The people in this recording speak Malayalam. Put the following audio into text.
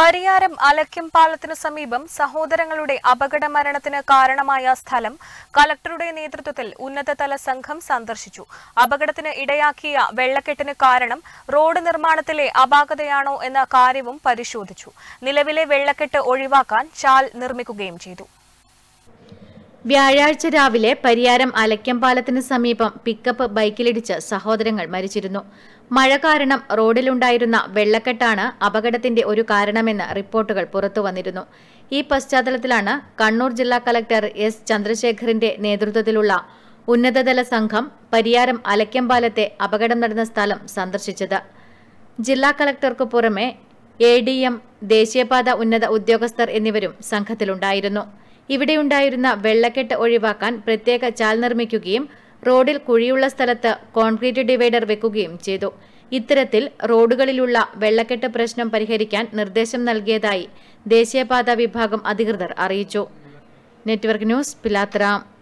പരിയാരം അലക്കിം പാലത്തിനു സമീപം സഹോദരങ്ങളുടെ അപകട മരണത്തിന് കാരണമായ സ്ഥലം കലക്ടറുടെ നേതൃത്വത്തിൽ ഉന്നതതല സംഘം സന്ദർശിച്ചു അപകടത്തിന് ഇടയാക്കിയ വെള്ളക്കെട്ടിന് കാരണം റോഡ് നിർമ്മാണത്തിലെ അപാകതയാണോ എന്ന കാര്യവും പരിശോധിച്ചു നിലവിലെ വെള്ളക്കെട്ട് ഒഴിവാക്കാൻ ചാൽ നിർമ്മിക്കുകയും ചെയ്തു വ്യാഴാഴ്ച രാവിലെ പരിയാരം അലക്കംപാലത്തിന് സമീപം പിക്കപ്പ് ബൈക്കിലിടിച്ച് സഹോദരങ്ങൾ മരിച്ചിരുന്നു മഴ കാരണം റോഡിലുണ്ടായിരുന്ന വെള്ളക്കെട്ടാണ് അപകടത്തിന്റെ ഒരു കാരണമെന്ന് റിപ്പോർട്ടുകൾ പുറത്തു വന്നിരുന്നു ഈ പശ്ചാത്തലത്തിലാണ് കണ്ണൂർ ജില്ലാ കളക്ടർ എസ് ചന്ദ്രശേഖറിന്റെ നേതൃത്വത്തിലുള്ള ഉന്നതതല സംഘം പരിയാരം അലക്കംപാലത്തെ അപകടം നടന്ന സ്ഥലം സന്ദർശിച്ചത് ജില്ലാ കലക്ടർക്ക് പുറമെ എ ഡി എം ദേശീയപാത ഉന്നത ഉദ്യോഗസ്ഥർ എന്നിവരും സംഘത്തിലുണ്ടായിരുന്നു ഇവിടെയുണ്ടായിരുന്ന വെള്ളക്കെട്ട് ഒഴിവാക്കാൻ പ്രത്യേക ചാൽ നിർമ്മിക്കുകയും റോഡിൽ കുഴിയുള്ള സ്ഥലത്ത് കോൺക്രീറ്റ് ഡിവൈഡർ വെക്കുകയും ചെയ്തു ഇത്തരത്തിൽ റോഡുകളിലുള്ള വെള്ളക്കെട്ട് പ്രശ്നം പരിഹരിക്കാൻ നിർദ്ദേശം നൽകിയതായി ദേശീയപാതാ വിഭാഗം അധികൃതർ അറിയിച്ചു നെറ്റ്വർക്ക് ന്യൂസ് പിലാത്തറ